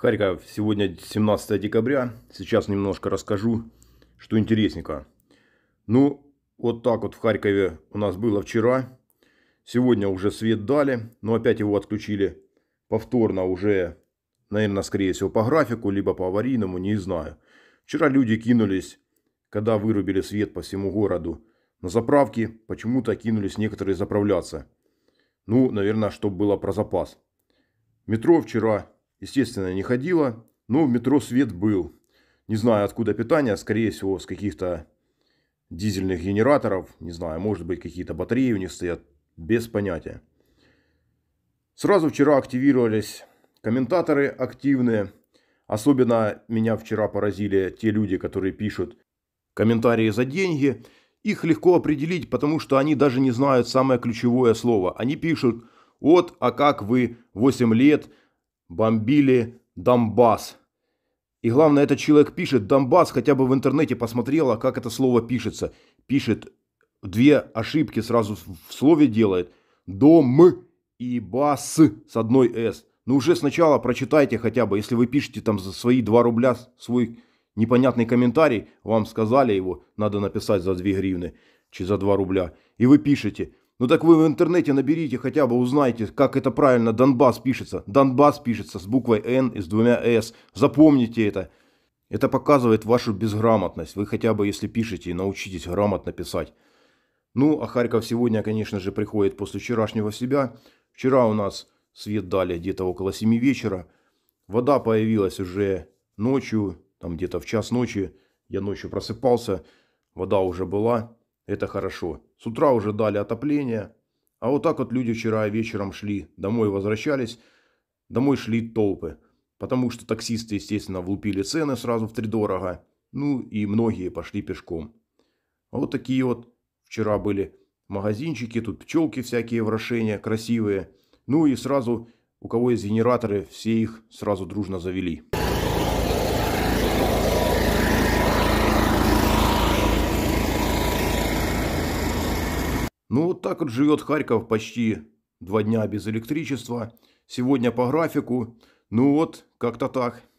Харьков, сегодня 17 декабря. Сейчас немножко расскажу, что интересненько. Ну, вот так вот в Харькове у нас было вчера. Сегодня уже свет дали, но опять его отключили повторно уже, наверное, скорее всего, по графику, либо по аварийному, не знаю. Вчера люди кинулись, когда вырубили свет по всему городу, на заправке почему-то кинулись некоторые заправляться. Ну, наверное, чтобы было про запас. Метро вчера естественно, не ходила, но в метро свет был. Не знаю, откуда питание, скорее всего, с каких-то дизельных генераторов, не знаю, может быть, какие-то батареи у них стоят, без понятия. Сразу вчера активировались комментаторы активные. Особенно меня вчера поразили те люди, которые пишут комментарии за деньги. Их легко определить, потому что они даже не знают самое ключевое слово. Они пишут, вот, а как вы 8 лет бомбили Донбасс. И главное, этот человек пишет Донбасс, хотя бы в интернете посмотрела, как это слово пишется. Пишет две ошибки сразу в слове делает. Дом и бас с одной «с». Ну уже сначала прочитайте хотя бы, если вы пишете там за свои 2 рубля свой непонятный комментарий, вам сказали его, надо написать за 2 гривны, чи за 2 рубля, и вы пишете ну так вы в интернете наберите, хотя бы узнайте, как это правильно Донбасс пишется. Донбасс пишется с буквой Н и с двумя С. Запомните это. Это показывает вашу безграмотность. Вы хотя бы, если пишете, научитесь грамотно писать. Ну, а Харьков сегодня, конечно же, приходит после вчерашнего себя. Вчера у нас свет дали где-то около 7 вечера. Вода появилась уже ночью, там где-то в час ночи. Я ночью просыпался, вода уже была. Это хорошо. С утра уже дали отопление. А вот так вот люди вчера вечером шли, домой возвращались, домой шли толпы. Потому что таксисты, естественно, влупили цены сразу в три дорого. Ну и многие пошли пешком. А вот такие вот вчера были магазинчики, тут пчелки всякие в красивые. Ну и сразу, у кого есть генераторы, все их сразу дружно завели. Ну вот так вот живет Харьков почти два дня без электричества. Сегодня по графику. Ну вот, как-то так.